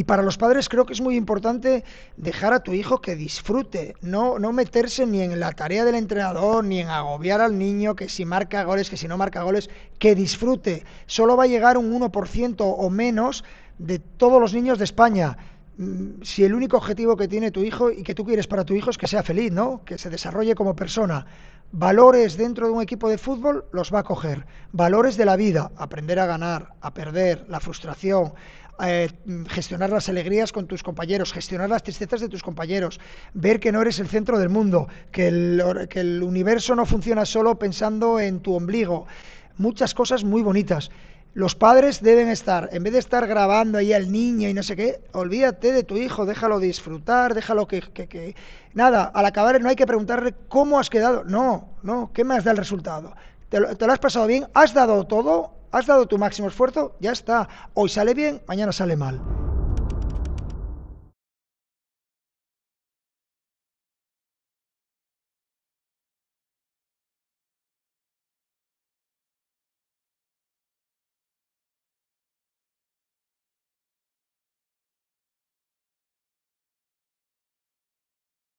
Y para los padres creo que es muy importante dejar a tu hijo que disfrute, no, no meterse ni en la tarea del entrenador, ni en agobiar al niño, que si marca goles, que si no marca goles, que disfrute. Solo va a llegar un 1% o menos de todos los niños de España mm, si el único objetivo que tiene tu hijo y que tú quieres para tu hijo es que sea feliz, ¿no? Que se desarrolle como persona. Valores dentro de un equipo de fútbol los va a coger. Valores de la vida, aprender a ganar, a perder, la frustración, eh, gestionar las alegrías con tus compañeros, gestionar las tristezas de tus compañeros, ver que no eres el centro del mundo, que el, universo no funciona solo pensando en tu ombligo. Muchas cosas muy bonitas. Los padres deben estar, en vez de estar grabando ahí al niño y no sé qué, olvídate de tu hijo, déjalo disfrutar, déjalo que, que, Nada, al acabar no hay que preguntarle cómo has quedado. No, no, ¿qué más da el resultado? te lo has pasado bien? ¿Has dado todo? has dado tu máximo esfuerzo, ya está. Hoy sale bien, mañana sale mal.